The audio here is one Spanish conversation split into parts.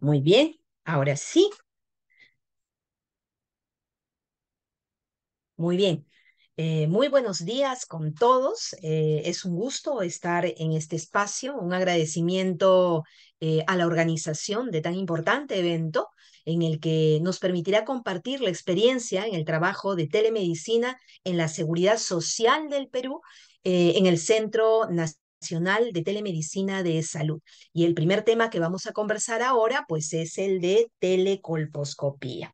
Muy bien, ahora sí. Muy bien. Eh, muy buenos días con todos. Eh, es un gusto estar en este espacio. Un agradecimiento eh, a la organización de tan importante evento en el que nos permitirá compartir la experiencia en el trabajo de telemedicina en la seguridad social del Perú en el Centro Nacional Nacional de Telemedicina de Salud. Y el primer tema que vamos a conversar ahora, pues es el de telecolposcopía.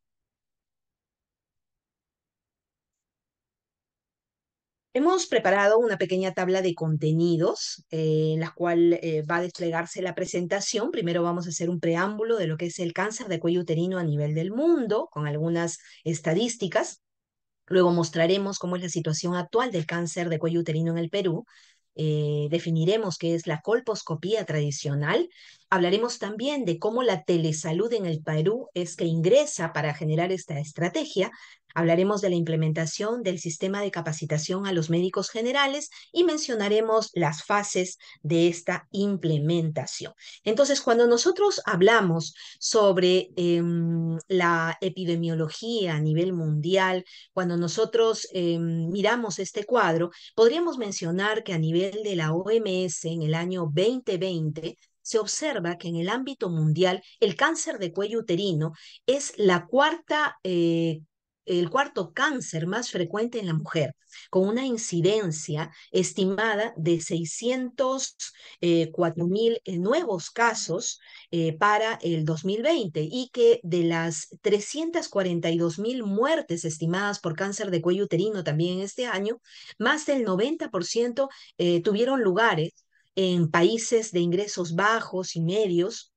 Hemos preparado una pequeña tabla de contenidos eh, en la cual eh, va a desplegarse la presentación. Primero vamos a hacer un preámbulo de lo que es el cáncer de cuello uterino a nivel del mundo, con algunas estadísticas. Luego mostraremos cómo es la situación actual del cáncer de cuello uterino en el Perú. Eh, definiremos qué es la colposcopía tradicional Hablaremos también de cómo la telesalud en el Perú es que ingresa para generar esta estrategia. Hablaremos de la implementación del sistema de capacitación a los médicos generales y mencionaremos las fases de esta implementación. Entonces, cuando nosotros hablamos sobre em, la epidemiología a nivel mundial, cuando nosotros em, miramos este cuadro, podríamos mencionar que a nivel de la OMS en el año 2020, se observa que en el ámbito mundial el cáncer de cuello uterino es la cuarta eh, el cuarto cáncer más frecuente en la mujer, con una incidencia estimada de 604 eh, mil eh, nuevos casos para el 2020 y que de las 342 mil muertes estimadas por cáncer de cuello uterino también este año, más del 90% tuvieron lugares en países de ingresos bajos y medios.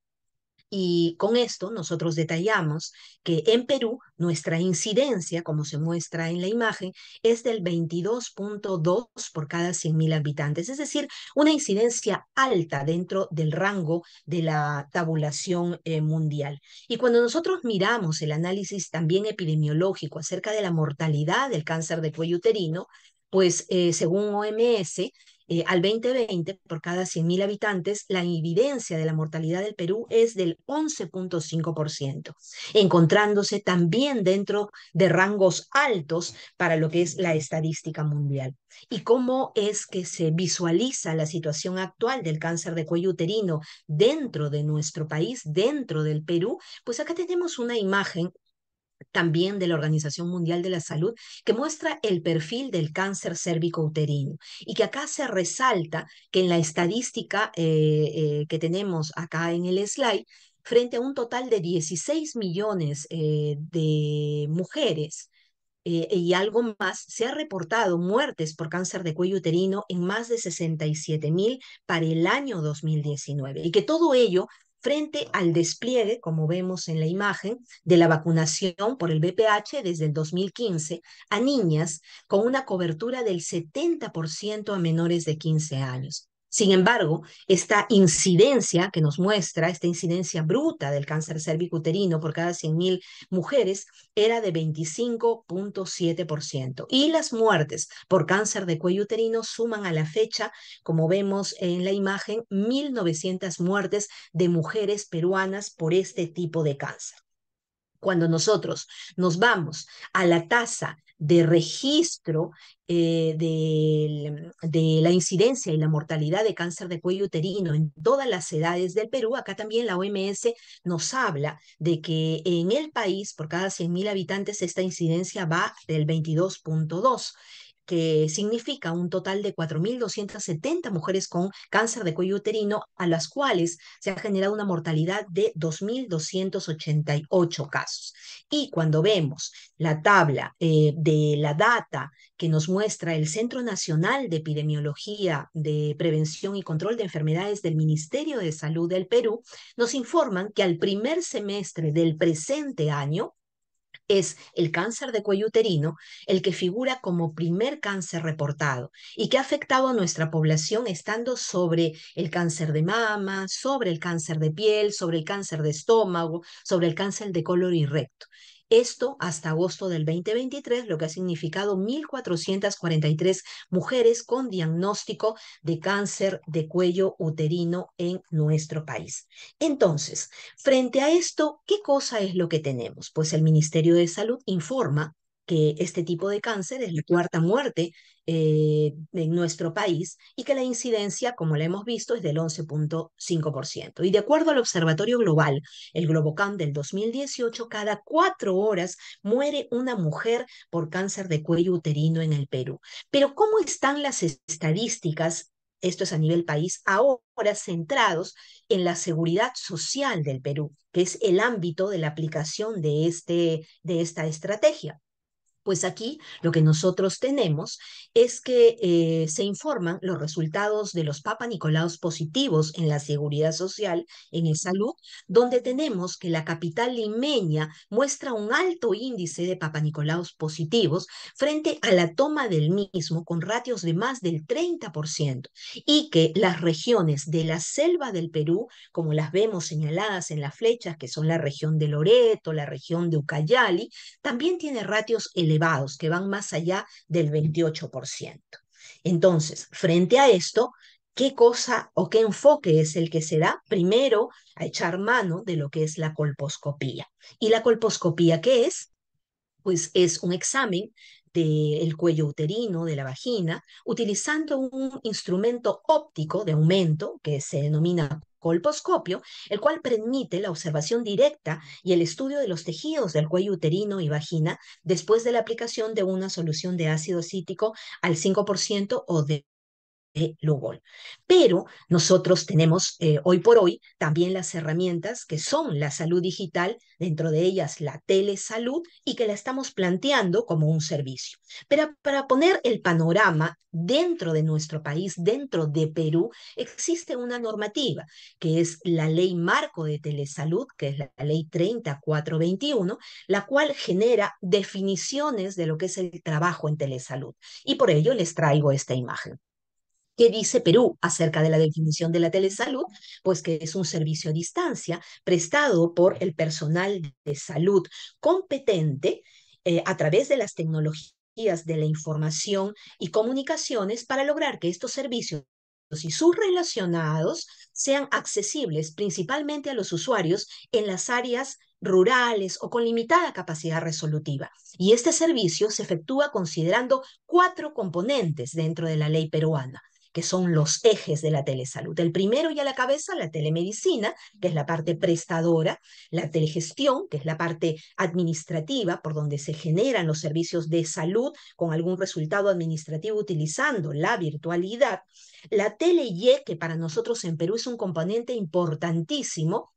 Y con esto nosotros detallamos que en Perú nuestra incidencia, como se muestra en la imagen, es del 22.2 por cada 100.000 habitantes, es decir, una incidencia alta dentro del rango de la tabulación eh, mundial. Y cuando nosotros miramos el análisis también epidemiológico acerca de la mortalidad del cáncer de cuello uterino, pues eh, según OMS, eh, al 2020, por cada 100.000 habitantes, la evidencia de la mortalidad del Perú es del 11.5%, encontrándose también dentro de rangos altos para lo que es la estadística mundial. ¿Y cómo es que se visualiza la situación actual del cáncer de cuello uterino dentro de nuestro país, dentro del Perú? Pues acá tenemos una imagen también de la Organización Mundial de la Salud, que muestra el perfil del cáncer cérvico-uterino y que acá se resalta que en la estadística eh, eh, que tenemos acá en el slide, frente a un total de 16 millones eh, de mujeres y algo más, se ha reportado muertes por cáncer de cuello uterino en más de 67 mil para el año 2019 y que todo ello frente al despliegue, como vemos en la imagen, de la vacunación por el BPH desde el 2015 a niñas con una cobertura del 70% a menores de 15 años. Sin embargo, esta incidencia que nos muestra, esta incidencia bruta del cáncer uterino por cada 100.000 mujeres era de 25.7%. Y las muertes por cáncer de cuello uterino suman a la fecha, como vemos en la imagen, 1.900 muertes de mujeres peruanas por este tipo de cáncer. Cuando nosotros nos vamos a la tasa de registro eh, de, de, la incidencia y la mortalidad de cáncer de cuello uterino en todas las edades del Perú, acá también la OMS nos habla de que en el país por cada 100.000 habitantes esta incidencia va del 22.2 que significa un total de 4.270 mujeres con cáncer de cuello uterino, a las cuales se ha generado una mortalidad de 2.288 casos. Y cuando vemos la tabla eh, de la data que nos muestra el Centro Nacional de Epidemiología de Prevención y Control de Enfermedades del Ministerio de Salud del Perú, nos informan que al primer semestre del presente año, es el cáncer de cuello uterino el que figura como primer cáncer reportado y que ha afectado a nuestra población estando sobre el cáncer de mama, sobre el cáncer de piel, sobre el cáncer de estómago, sobre el cáncer de color y recto. Esto hasta agosto del 2023, lo que ha significado 1.443 mujeres con diagnóstico de cáncer de cuello uterino en nuestro país. Entonces, frente a esto, ¿qué cosa es lo que tenemos? Pues el Ministerio de Salud informa que este tipo de cáncer es la cuarta muerte eh, en nuestro país y que la incidencia, como la hemos visto, es del 11.5%. Y de acuerdo al Observatorio Global, el Globocam del 2018, cada cuatro horas muere una mujer por cáncer de cuello uterino en el Perú. Pero ¿cómo están las estadísticas esto es a nivel país, ahora centrados en la seguridad social del Perú, que es el ámbito de la aplicación de, este, de esta estrategia. Pues aquí lo que nosotros tenemos es que eh, se informan los resultados de los Papa positivos en la seguridad social, en el salud, donde tenemos que la capital limeña muestra un alto índice de Papa positivos frente a la toma del mismo con ratios de más del 30% y que las regiones de la selva del Perú, como las vemos señaladas en las flechas, que son la región de Loreto, la región de Ucayali, también tiene ratios elevados que van más allá del 28%. Entonces, frente a esto, ¿qué cosa o qué enfoque es el que se da? Primero, a echar mano de lo que es la colposcopía. ¿Y la colposcopía qué es? Pues es un examen del cuello uterino, de la vagina, utilizando un instrumento óptico de aumento que se denomina colposcopio, el cual permite la observación directa y el estudio de los tejidos del cuello uterino y vagina después de la aplicación de una solución de ácido cítrico al 5% o de Lugol. Pero nosotros tenemos eh, hoy por hoy también las herramientas que son la salud digital, dentro de ellas la telesalud, y que la estamos planteando como un servicio. Pero para poner el panorama dentro de nuestro país, dentro de Perú, existe una normativa que es la ley marco de telesalud, que es la ley 30421, la cual genera definiciones de lo que es el trabajo en telesalud. Y por ello les traigo esta imagen. ¿Qué dice Perú acerca de la definición de la telesalud? Pues que es un servicio a distancia prestado por el personal de salud competente eh, a través de las tecnologías de la información y comunicaciones para lograr que estos servicios y sus relacionados sean accesibles principalmente a los usuarios en las áreas rurales o con limitada capacidad resolutiva. Y este servicio se efectúa considerando cuatro componentes dentro de la ley peruana que son los ejes de la telesalud. El primero y a la cabeza, la telemedicina, que es la parte prestadora, la telegestión, que es la parte administrativa, por donde se generan los servicios de salud con algún resultado administrativo utilizando la virtualidad, la y que para nosotros en Perú es un componente importantísimo,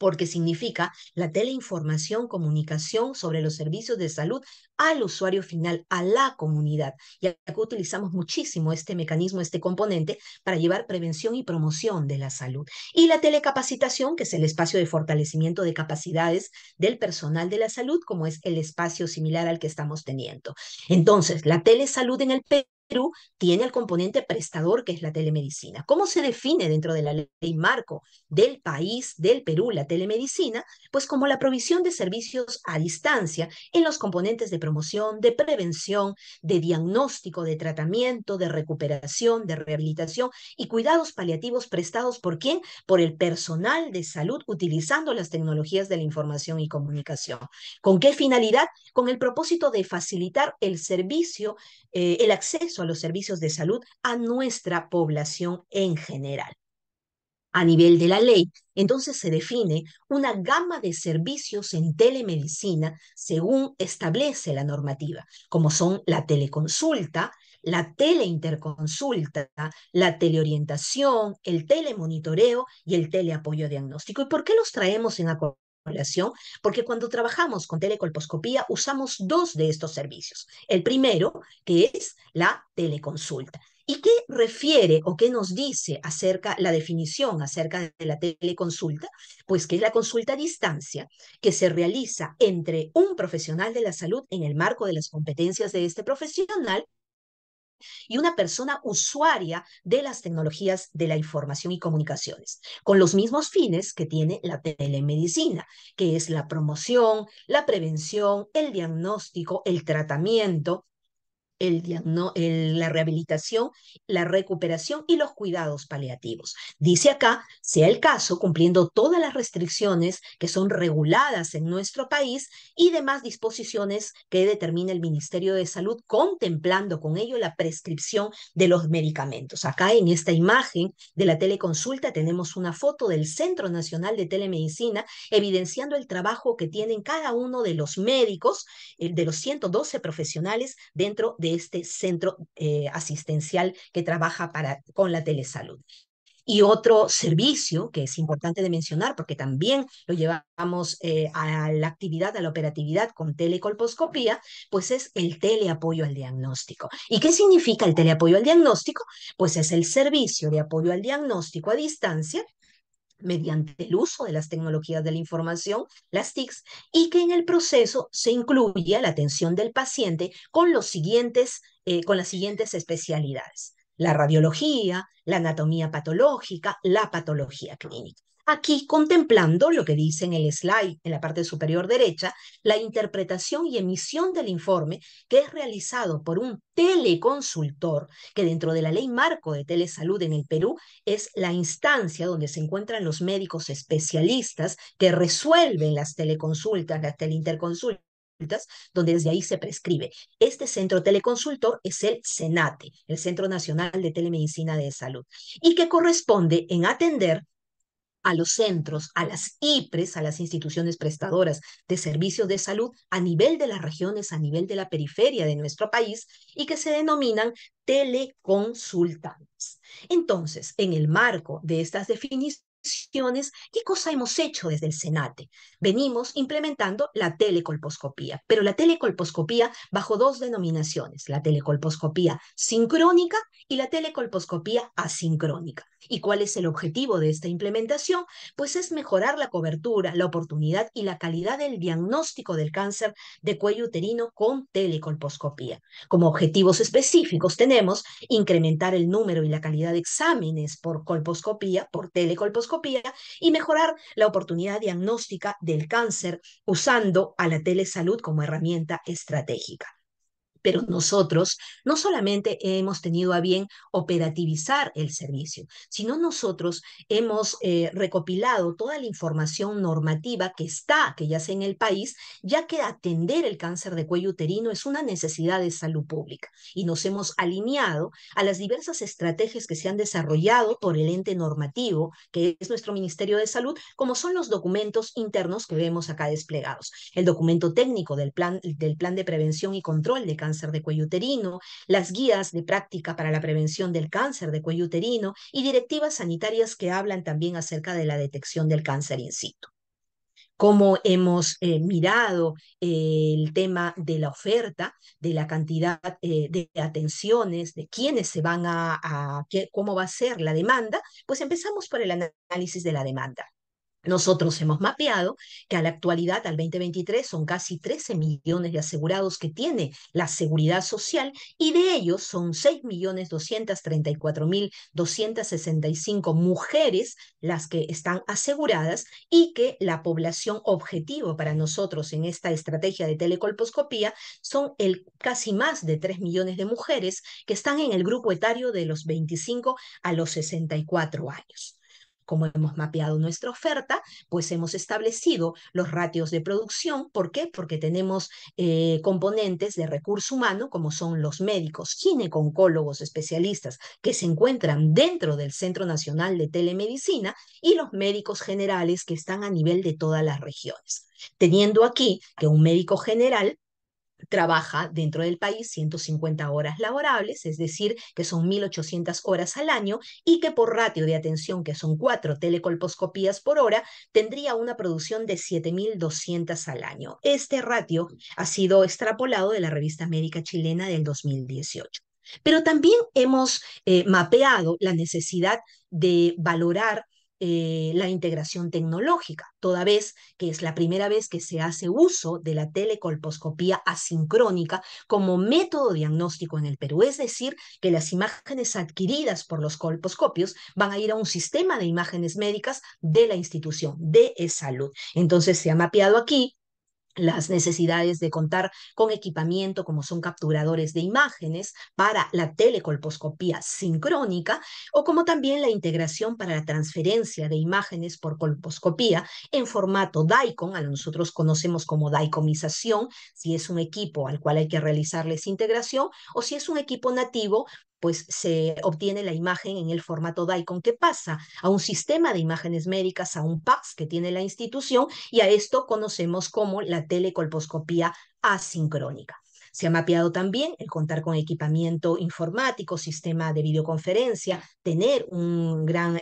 porque significa la teleinformación, comunicación sobre los servicios de salud al usuario final, a la comunidad. Y acá utilizamos muchísimo este mecanismo, este componente, para llevar prevención y promoción de la salud. Y la telecapacitación, que es el espacio de fortalecimiento de capacidades del personal de la salud, como es el espacio similar al que estamos teniendo. Entonces, la telesalud en el Perú tiene el componente prestador que es la telemedicina. ¿Cómo se define dentro de la ley marco del país del Perú la telemedicina? Pues como la provisión de servicios a distancia en los componentes de promoción, de prevención, de diagnóstico, de tratamiento, de recuperación, de rehabilitación y cuidados paliativos prestados por quién? Por el personal de salud utilizando las tecnologías de la información y comunicación. ¿Con qué finalidad? Con el propósito de facilitar el servicio, eh, el acceso a los servicios de salud a nuestra población en general. A nivel de la ley, entonces se define una gama de servicios en telemedicina según establece la normativa, como son la teleconsulta, la teleinterconsulta, la teleorientación, el telemonitoreo y el teleapoyo diagnóstico. ¿Y por qué los traemos en acuerdo? porque cuando trabajamos con telecolposcopía usamos dos de estos servicios. El primero, que es la teleconsulta. ¿Y qué refiere o qué nos dice acerca la definición acerca de la teleconsulta? Pues que es la consulta a distancia que se realiza entre un profesional de la salud en el marco de las competencias de este profesional y una persona usuaria de las tecnologías de la información y comunicaciones, con los mismos fines que tiene la telemedicina, que es la promoción, la prevención, el diagnóstico, el tratamiento la rehabilitación, la recuperación y los cuidados paliativos. Dice acá, sea el caso, cumpliendo todas las restricciones que son reguladas en nuestro país y demás disposiciones que determina el Ministerio de Salud, contemplando con ello la prescripción de los medicamentos. Acá en esta imagen de la teleconsulta tenemos una foto del Centro Nacional de Telemedicina evidenciando el trabajo que tienen cada uno de los médicos, eh, de los 112 profesionales dentro de este centro eh, asistencial que trabaja para, con la telesalud. Y otro servicio que es importante de mencionar, porque también lo llevamos eh, a la actividad, a la operatividad con telecolposcopía, pues es el teleapoyo al diagnóstico. ¿Y qué significa el teleapoyo al diagnóstico? Pues es el servicio de apoyo al diagnóstico a distancia mediante el uso de las tecnologías de la información, las TICs, y que en el proceso se incluya la atención del paciente con, los siguientes, eh, con las siguientes especialidades, la radiología, la anatomía patológica, la patología clínica. Aquí contemplando lo que dice en el slide, en la parte superior derecha, la interpretación y emisión del informe que es realizado por un teleconsultor, que dentro de la ley marco de telesalud en el Perú es la instancia donde se encuentran los médicos especialistas que resuelven las teleconsultas, las teleinterconsultas donde desde ahí se prescribe. Este centro teleconsultor es el CENATE, el Centro Nacional de Telemedicina de Salud, y que corresponde en atender a los centros, a las IPRES, a las instituciones prestadoras de servicios de salud a nivel de las regiones, a nivel de la periferia de nuestro país y que se denominan teleconsultantes. Entonces, en el marco de estas definiciones, ¿qué cosa hemos hecho desde el Senate? Venimos implementando la telecolposcopía, pero la telecolposcopía bajo dos denominaciones, la telecolposcopía sincrónica y la telecolposcopía asincrónica. ¿Y cuál es el objetivo de esta implementación? Pues es mejorar la cobertura, la oportunidad y la calidad del diagnóstico del cáncer de cuello uterino con telecolposcopía. Como objetivos específicos tenemos incrementar el número y la calidad de exámenes por colposcopía, por telecolposcopía, y mejorar la oportunidad diagnóstica del cáncer usando a la telesalud como herramienta estratégica pero nosotros no solamente hemos tenido a bien operativizar el servicio, sino nosotros hemos eh, recopilado toda la información normativa que está, que ya sea en el país, ya que atender el cáncer de cuello uterino es una necesidad de salud pública y nos hemos alineado a las diversas estrategias que se han desarrollado por el ente normativo, que es nuestro Ministerio de Salud, como son los documentos internos que vemos acá desplegados. El documento técnico del plan, del plan de prevención y control de cáncer cáncer de cuello uterino, las guías de práctica para la prevención del cáncer de cuello uterino y directivas sanitarias que hablan también acerca de la detección del cáncer in situ cómo hemos eh, mirado eh, el tema de la oferta, de la cantidad eh, de atenciones, de quiénes se van a, cómo va a ser la demanda, pues empezamos por el análisis de la demanda. Nosotros hemos mapeado que a la actualidad, al 2023, son casi 13 millones de asegurados que tiene la seguridad social y de ellos son 6.234.265 mujeres las que están aseguradas y que la población objetivo para nosotros en esta estrategia de telecolposcopía son el casi más de 3 millones de mujeres que están en el grupo etario de los 25 a los 64 años. Como hemos mapeado nuestra oferta, pues hemos establecido los ratios de producción. ¿Por qué? Porque tenemos eh, componentes de recurso humano, como son los médicos, gineconcólogos, especialistas que se encuentran dentro del Centro Nacional de Telemedicina y los médicos generales que están a nivel de todas las regiones teniendo aquí que un médico general trabaja dentro del país 150 horas laborables, es decir, que son 1.800 horas al año y que por ratio de atención, que son cuatro telecolposcopías por hora, tendría una producción de 7.200 al año. Este ratio ha sido extrapolado de la revista médica chilena del 2018. Pero también hemos eh, mapeado la necesidad de valorar eh, la integración tecnológica, toda vez que es la primera vez que se hace uso de la telecolposcopía asincrónica como método diagnóstico en el Perú, es decir, que las imágenes adquiridas por los colposcopios van a ir a un sistema de imágenes médicas de la institución de salud. Entonces se ha mapeado aquí las necesidades de contar con equipamiento como son capturadores de imágenes para la telecolposcopía sincrónica o como también la integración para la transferencia de imágenes por colposcopía en formato daikon, a lo nosotros conocemos como DICOMización, si es un equipo al cual hay que realizarles integración o si es un equipo nativo pues se obtiene la imagen en el formato DICOM que pasa a un sistema de imágenes médicas, a un PACS que tiene la institución y a esto conocemos como la telecolposcopía asincrónica. Se ha mapeado también el contar con equipamiento informático, sistema de videoconferencia, tener un gran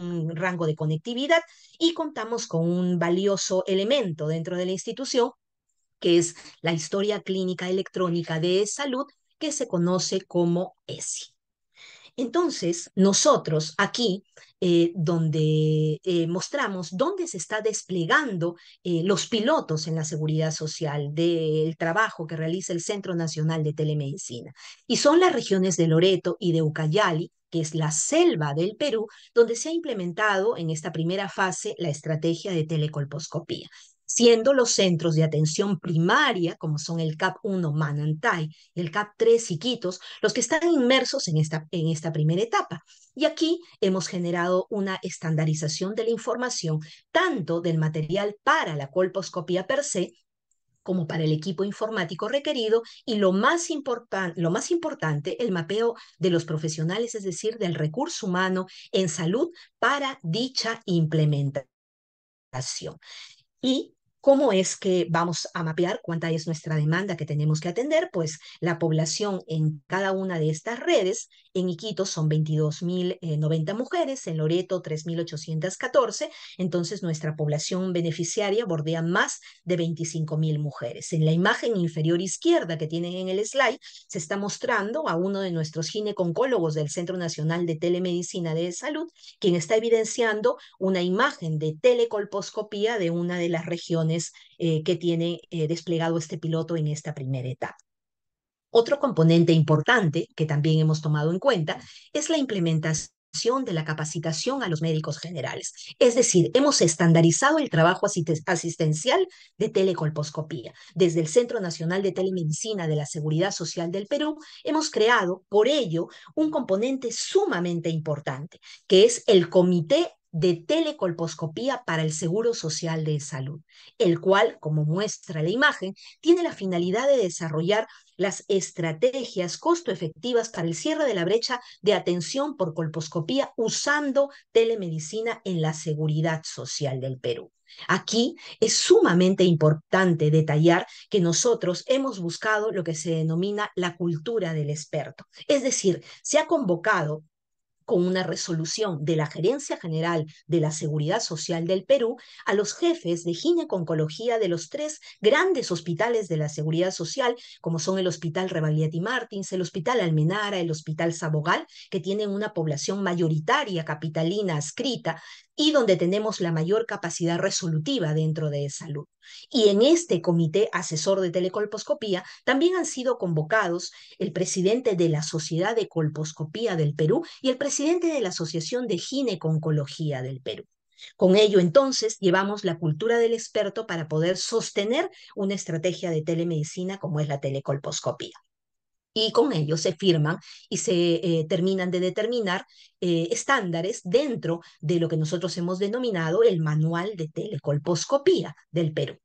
un rango de conectividad y contamos con un valioso elemento dentro de la institución que es la historia clínica electrónica de salud que se conoce como ESI. Entonces, nosotros aquí, eh, donde eh, mostramos dónde se está desplegando eh, los pilotos en la seguridad social del trabajo que realiza el Centro Nacional de Telemedicina. Y son las regiones de Loreto y de Ucayali, que es la selva del Perú, donde se ha implementado en esta primera fase la estrategia de telecolposcopía siendo los centros de atención primaria, como son el CAP 1 Manantay y el CAP 3 Iquitos, los que están inmersos en esta, en esta primera etapa. Y aquí hemos generado una estandarización de la información, tanto del material para la colposcopia per se, como para el equipo informático requerido y lo más, lo más importante, el mapeo de los profesionales, es decir, del recurso humano en salud para dicha implementación. Y ¿Cómo es que vamos a mapear cuánta es nuestra demanda que tenemos que atender? Pues la población en cada una de estas redes, en Iquitos son 22.090 eh, mujeres, en Loreto 3.814, entonces nuestra población beneficiaria bordea más de 25.000 mujeres. En la imagen inferior izquierda que tienen en el slide, se está mostrando a uno de nuestros gineconcólogos del Centro Nacional de Telemedicina de Salud, quien está evidenciando una imagen de telecolposcopía de una de las regiones eh, que tiene eh, desplegado este piloto en esta primera etapa. Otro componente importante que también hemos tomado en cuenta es la implementación de la capacitación a los médicos generales. Es decir, hemos estandarizado el trabajo asistencial de telecolposcopía. Desde el Centro Nacional de Telemedicina de la Seguridad Social del Perú, hemos creado, por ello, un componente sumamente importante, que es el Comité de telecolposcopía para el Seguro Social de Salud, el cual, como muestra la imagen, tiene la finalidad de desarrollar las estrategias costo efectivas para el cierre de la brecha de atención por colposcopía usando telemedicina en la seguridad social del Perú. Aquí es sumamente importante detallar que nosotros hemos buscado lo que se denomina la cultura del experto. Es decir, se ha convocado con una resolución de la Gerencia General de la Seguridad Social del Perú a los jefes de ginecología de los tres grandes hospitales de la Seguridad Social, como son el Hospital Revaliati Martins, el Hospital Almenara, el Hospital Sabogal, que tienen una población mayoritaria capitalina adscrita y donde tenemos la mayor capacidad resolutiva dentro de salud. Y en este comité asesor de telecolposcopía también han sido convocados el presidente de la Sociedad de Colposcopía del Perú y el presidente de la Asociación de Gineconcología del Perú. Con ello, entonces, llevamos la cultura del experto para poder sostener una estrategia de telemedicina como es la telecolposcopía y con ellos se firman y se eh, terminan de determinar eh, estándares dentro de lo que nosotros hemos denominado el manual de telecolposcopía del Perú.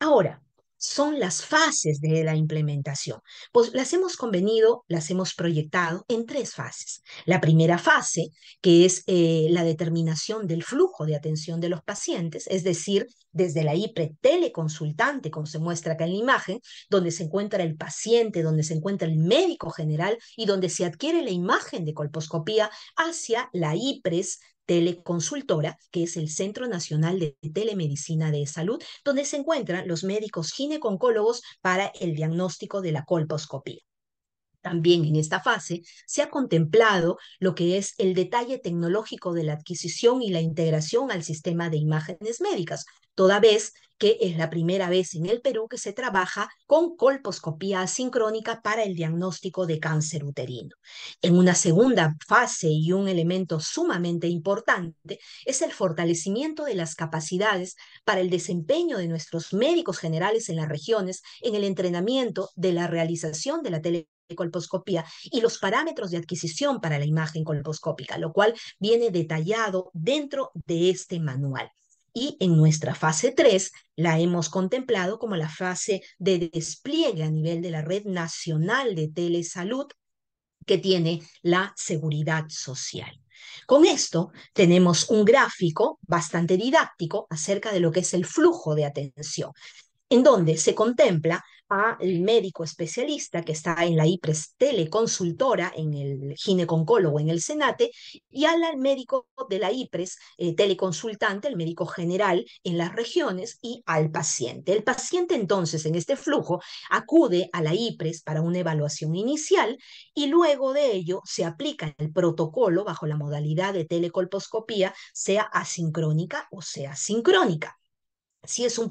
Ahora, son las fases de la implementación. Pues las hemos convenido, las hemos proyectado en tres fases. La primera fase, que es eh, la determinación del flujo de atención de los pacientes, es decir, desde la IPRE teleconsultante, como se muestra acá en la imagen, donde se encuentra el paciente, donde se encuentra el médico general y donde se adquiere la imagen de colposcopía hacia la IPRES teleconsultora, que es el Centro Nacional de Telemedicina de Salud, donde se encuentran los médicos gineconcólogos para el diagnóstico de la colposcopía. También en esta fase se ha contemplado lo que es el detalle tecnológico de la adquisición y la integración al sistema de imágenes médicas, toda vez que es la primera vez en el Perú que se trabaja con colposcopía asincrónica para el diagnóstico de cáncer uterino. En una segunda fase y un elemento sumamente importante es el fortalecimiento de las capacidades para el desempeño de nuestros médicos generales en las regiones en el entrenamiento de la realización de la tele colposcopía y los parámetros de adquisición para la imagen colposcópica, lo cual viene detallado dentro de este manual. Y en nuestra fase 3 la hemos contemplado como la fase de despliegue a nivel de la red nacional de telesalud que tiene la seguridad social. Con esto tenemos un gráfico bastante didáctico acerca de lo que es el flujo de atención en donde se contempla al médico especialista que está en la IPRES teleconsultora, en el gineconcólogo, en el Senate, y al médico de la IPRES eh, teleconsultante, el médico general en las regiones, y al paciente. El paciente entonces en este flujo acude a la IPRES para una evaluación inicial y luego de ello se aplica el protocolo bajo la modalidad de telecolposcopía, sea asincrónica o sea sincrónica. Si es un,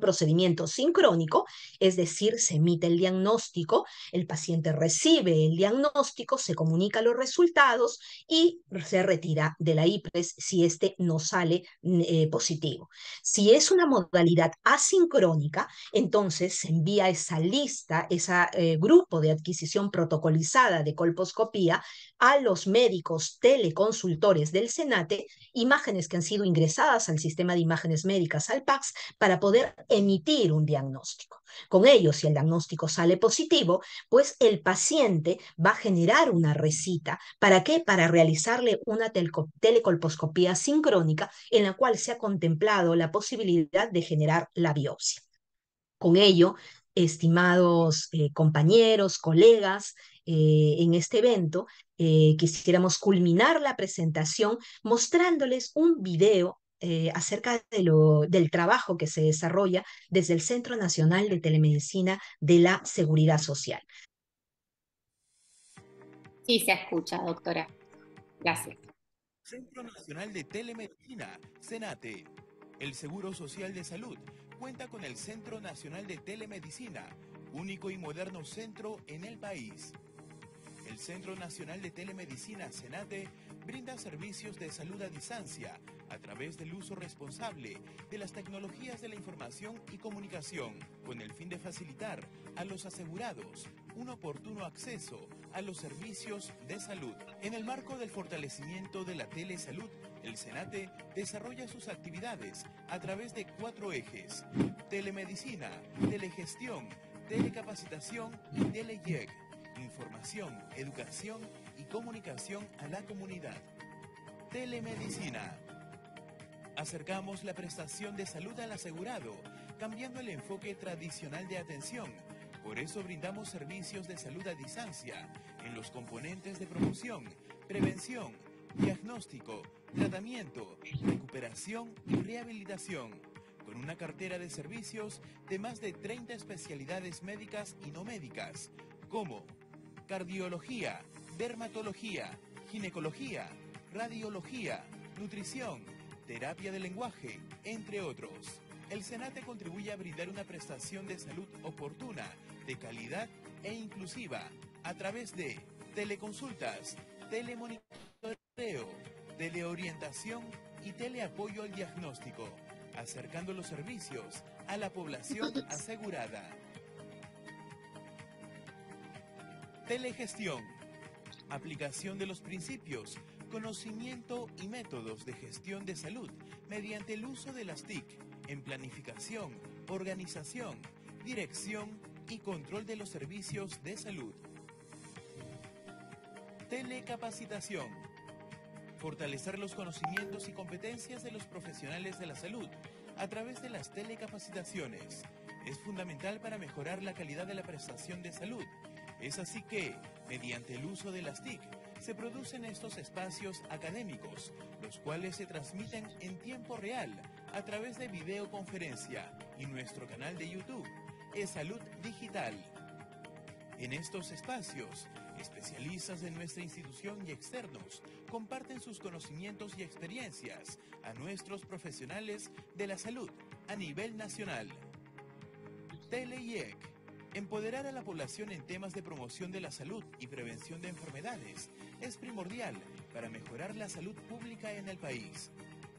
procedimiento sincrónico, es decir, se emite el diagnóstico, el paciente recibe el diagnóstico, se comunica los resultados y se retira de la IPRES si este no sale eh, positivo. Si es una modalidad asincrónica, entonces se envía esa lista, ese eh, grupo de adquisición protocolizada de colposcopía a los médicos teleconsultores del Senate, imágenes que han sido ingresadas al sistema de imágenes médicas, al PAC, para poder emitir un diagnóstico. Con ello, si el diagnóstico sale positivo, pues el paciente va a generar una recita. ¿Para qué? Para realizarle una telecolposcopía sincrónica en la cual se ha contemplado la posibilidad de generar la biopsia. Con ello, estimados eh, compañeros, colegas, eh, en este evento, eh, quisiéramos culminar la presentación mostrándoles un video eh, acerca de lo, del trabajo que se desarrolla desde el Centro Nacional de Telemedicina de la Seguridad Social. Sí, se escucha, doctora. Gracias. Centro Nacional de Telemedicina, CENATE. El Seguro Social de Salud cuenta con el Centro Nacional de Telemedicina, único y moderno centro en el país. El Centro Nacional de Telemedicina, CENATE, brinda servicios de salud a distancia a través del uso responsable de las tecnologías de la información y comunicación, con el fin de facilitar a los asegurados un oportuno acceso a los servicios de salud. En el marco del fortalecimiento de la telesalud, el Senate desarrolla sus actividades a través de cuatro ejes, telemedicina, telegestión, telecapacitación y teleyeg, información, educación comunicación a la comunidad. Telemedicina. Acercamos la prestación de salud al asegurado, cambiando el enfoque tradicional de atención. Por eso brindamos servicios de salud a distancia en los componentes de promoción, prevención, diagnóstico, tratamiento, recuperación y rehabilitación con una cartera de servicios de más de 30 especialidades médicas y no médicas, como cardiología, dermatología, ginecología, radiología, nutrición, terapia de lenguaje, entre otros. El Senate contribuye a brindar una prestación de salud oportuna, de calidad e inclusiva a través de teleconsultas, telemonitoreo, teleorientación y teleapoyo al diagnóstico, acercando los servicios a la población asegurada. Telegestión aplicación de los principios, conocimiento y métodos de gestión de salud mediante el uso de las TIC en planificación, organización, dirección y control de los servicios de salud. Telecapacitación. Fortalecer los conocimientos y competencias de los profesionales de la salud a través de las telecapacitaciones es fundamental para mejorar la calidad de la prestación de salud es así que, mediante el uso de las TIC, se producen estos espacios académicos, los cuales se transmiten en tiempo real a través de videoconferencia y nuestro canal de YouTube, E-Salud Digital. En estos espacios, especialistas de nuestra institución y externos comparten sus conocimientos y experiencias a nuestros profesionales de la salud a nivel nacional. TeleIEC Empoderar a la población en temas de promoción de la salud y prevención de enfermedades es primordial para mejorar la salud pública en el país.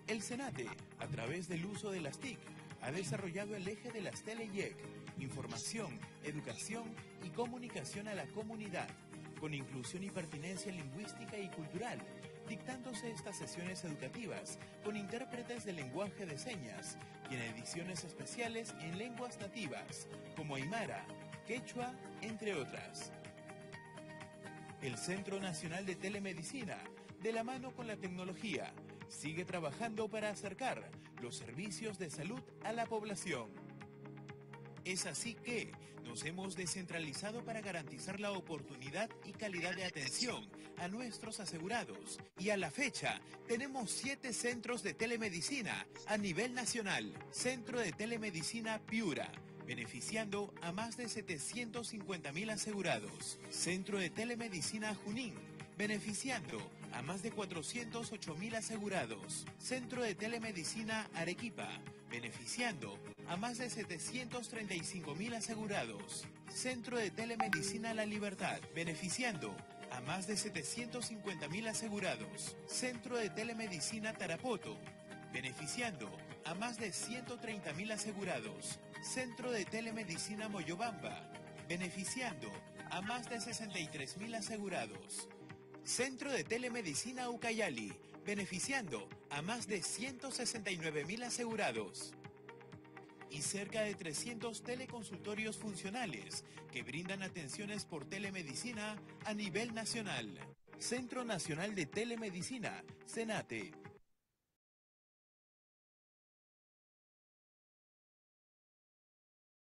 El Senate, a través del uso de las TIC, ha desarrollado el eje de las TeleYEC, información, educación y comunicación a la comunidad, con inclusión y pertinencia lingüística y cultural, dictándose estas sesiones educativas con intérpretes de lenguaje de señas y en ediciones especiales en lenguas nativas, como Aymara, quechua, entre otras. El Centro Nacional de Telemedicina, de la mano con la tecnología, sigue trabajando para acercar los servicios de salud a la población. Es así que nos hemos descentralizado para garantizar la oportunidad y calidad de atención a nuestros asegurados. Y a la fecha tenemos siete centros de telemedicina a nivel nacional. Centro de Telemedicina Piura beneficiando a más de 750.000 asegurados. Centro de Telemedicina Junín, beneficiando a más de 408.000 asegurados. Centro de Telemedicina Arequipa, beneficiando a más de 735.000 asegurados. Centro de Telemedicina La Libertad, beneficiando a más de 750.000 asegurados. Centro de Telemedicina Tarapoto, beneficiando a más de 130.000 asegurados. Centro de Telemedicina Moyobamba, beneficiando a más de 63.000 asegurados. Centro de Telemedicina Ucayali, beneficiando a más de mil asegurados. Y cerca de 300 teleconsultorios funcionales que brindan atenciones por telemedicina a nivel nacional. Centro Nacional de Telemedicina, CENATE,